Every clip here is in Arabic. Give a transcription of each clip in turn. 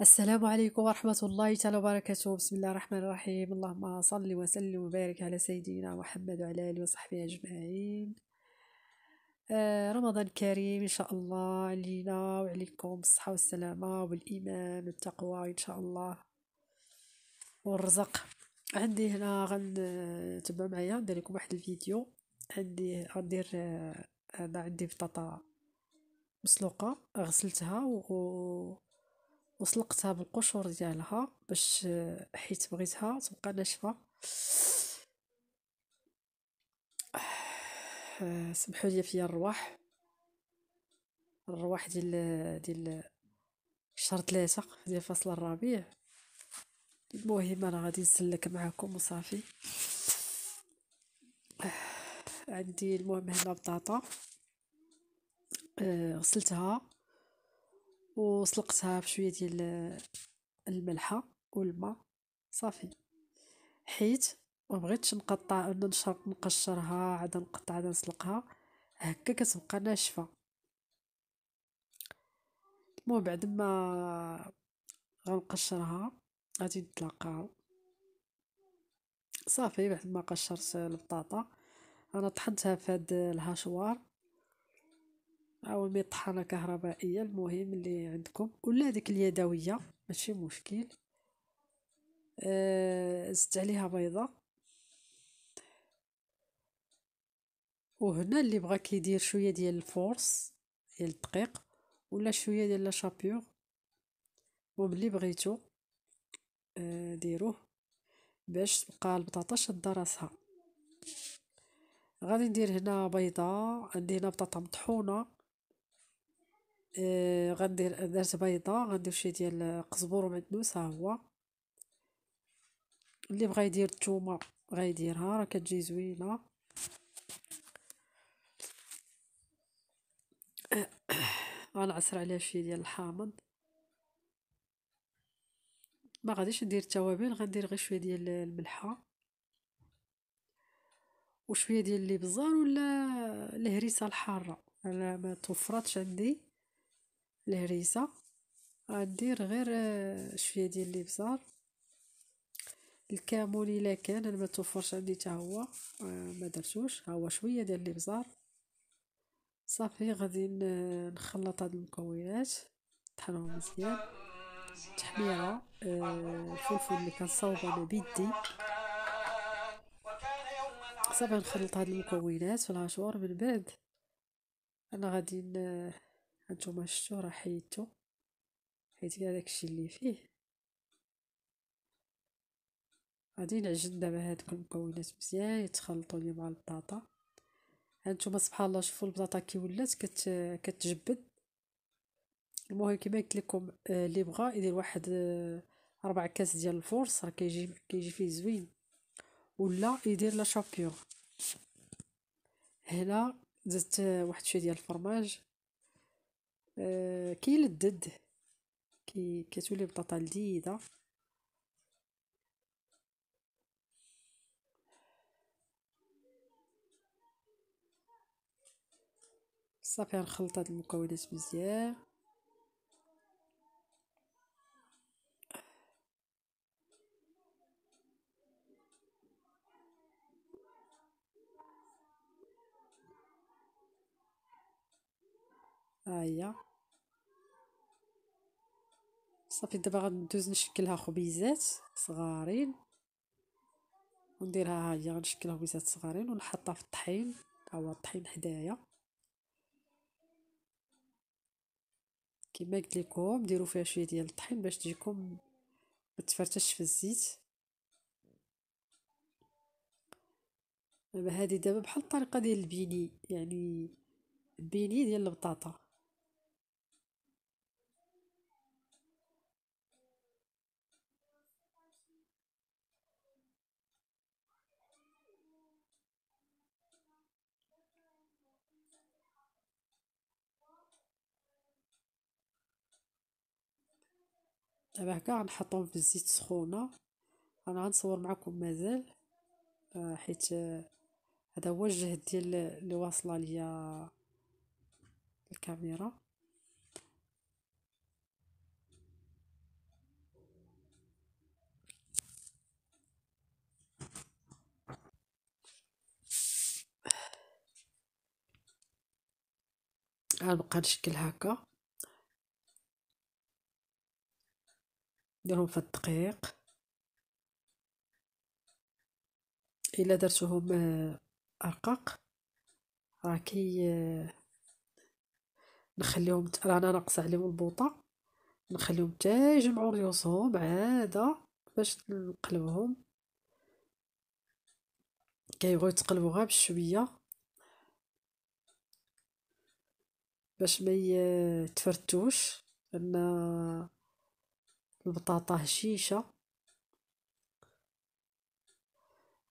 السلام عليكم ورحمة الله تعالى وبركاته بسم الله الرحمن الرحيم اللهم صل وسلم وبارك على سيدنا محمد وعلى آله وصحبه أجمعين آه رمضان كريم إن شاء الله علينا وعليكم بالصحة والسلامة والإيمان والتقوى إن شاء الله والرزق عندي هنا غن تبع معايا ندير لكم واحد الفيديو عندي غندير هذا آه، عندي بطاطا مسلوقة غسلتها و وسلقتها بالقشور ديالها باش آه، حيت بغيتها تبقى ناشفه سمحوا لي فيا الرواح الرواح ديال آه، ديال آه، شهر ثلاثة ديال فصل الربيع المهم انا غادي نسلك معاكم وصافي عندي المهم هنا بطاطا غسلتها وسلقتها بشويه ديال الملحه والماء صافي حيت ما بغيتش نقطع نشرب نقشرها عاد نقطع عاد نسلقها هكا كتبقى ناشفه المهم بعد ما غنقشرها غادي نطلقها صافي بعد ما قشرت البطاطا انا طحنتها في هاد الهاشوار عواميد الطحانه كهربائيه المهم اللي عندكم ولا ديك اليدويه ماشي مشكل آه زدت عليها بيضه وهنا اللي بغا كيدير شويه ديال الفورس ديال الدقيق ولا شويه ديال لا شابور وملي بغيتو آه ديروه باش تبقى البطاطا شاده راسها غادي ندير هنا بيضه عندي هنا بطاطا مطحونه آه، غدير غندير درت بيضه غندير شويه ديال قزبر ومعدنوس ها هو اللي بغا يدير الثومه غيديرها راه كتجي زوينه غنعصر عليها شويه ديال الحامض ما غاديش ندير التوابل غندير غير شويه ديال الملحه وشويه ديال اللي بزار ولا الهريسه الحاره انا ما توفرتش عندي الهريسه غدير غير آه، شويه ديال الابزار الكامول الا كان انا ما توفرش عندي حتى هو آه، ما درتوش ها هو شويه ديال الابزار صافي غادي نخلط هاد المكونات طحنهم مزيان تحميره آه، الفلفل اللي كنصاوب انا بيدي صافي نخلط هاد المكونات في العاشور من بعد انا غادي هانتوما شتو راه حيدتو حيت كاع داكشي اللي فيه غادي نعجن دابا هادوك المكونات مزيان يتخلطوا لي مع البطاطا هانتوما سبحان الله شوفوا البطاطا كي ولات كت كتجبد المهم كما قلت لكم آه، اللي بغا يدير واحد آه، ربع كاس ديال الفورص راه كيجي كيجي فيه زوين ولا يدير لا شابور هنا زدت آه، واحد شويه ديال الفرماج كيلدد كي كتولي بطاطا لذيذه صافي نخلط هاد المكونات مزيان هاهي صافي دابا غندوز نشكلها خبيزات صغارين ونديرها هاهي غنشكلها خبيزات صغارين ونحطها في الطحين ها هو الطحين حدايا كما قلت لكم ديروا فيها شويه ديال الطحين باش تجيكم ما تفرتش في الزيت دابا هذه دابا بحال الطريقه ديال البيني يعني البيني ديال البطاطا دابا هكا غنحطهم في الزيت سخونه انا غنصور معكم مازال آه، حيت آه، هذا هو الجهد ديال اللي واصله ليا الكاميرا غنبقى نشكل هكا نديرهم في الدقيق الا درتهم آه، ارقاق راه كي آه، نخليهم رانا ناقص عليهم البوطه نخليهم حتى يجمعوا ريوسهم عاده باش نقلبهم كيبغيو يتقلبوا غير بشويه باش ما يتفرتوش آه، لان البطاطا هشيشه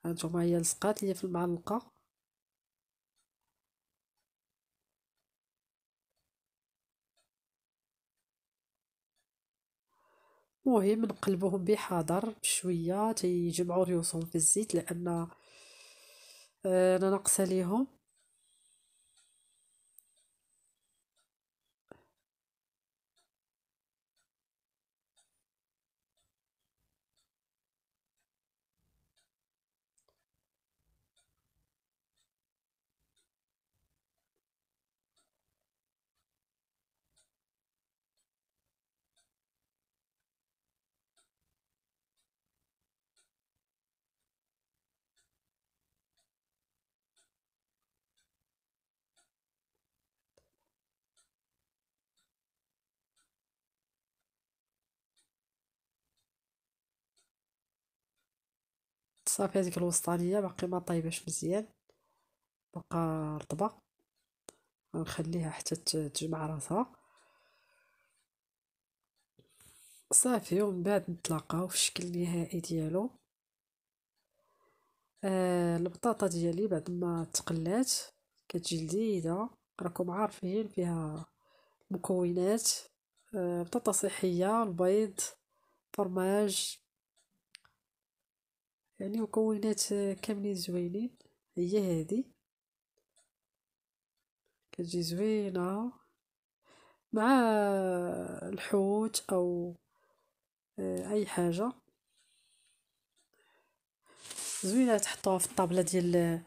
هانتوما هي لصقات ليا في المعلقه مهم نقلبوهم بحذر بشويه تيجمعوا ريوسهم في الزيت لان آه، انا ناقصه ليهم صافي هذيك الوسطانيه باقي ما طايباش مزيان بقى رطبه غنخليها حتى تجمع راسها صافي ومن بعد نتلاقاو في الشكل النهائي ديالو آه البطاطا ديالي بعد ما تقلات كتجي لذيذه راكم عارفين فيها مكونات آه بطاطا صحيه البيض فرماج يعني مكونات كاملين زوينين هي هذه كتجي زوينه مع الحوت او آه، اي حاجه زوينه تحطوها في الطابله ديال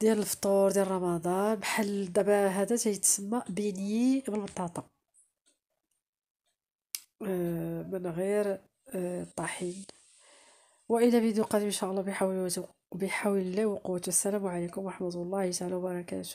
ديال الفطور ديال رمضان بحال دابا هذا تيتسمى بيني بالبطاطا آه، من غير الطحين آه، والى فيديو قادم ان شاء الله بحول الله وقوته السلام عليكم ورحمه الله تعالى وبركاته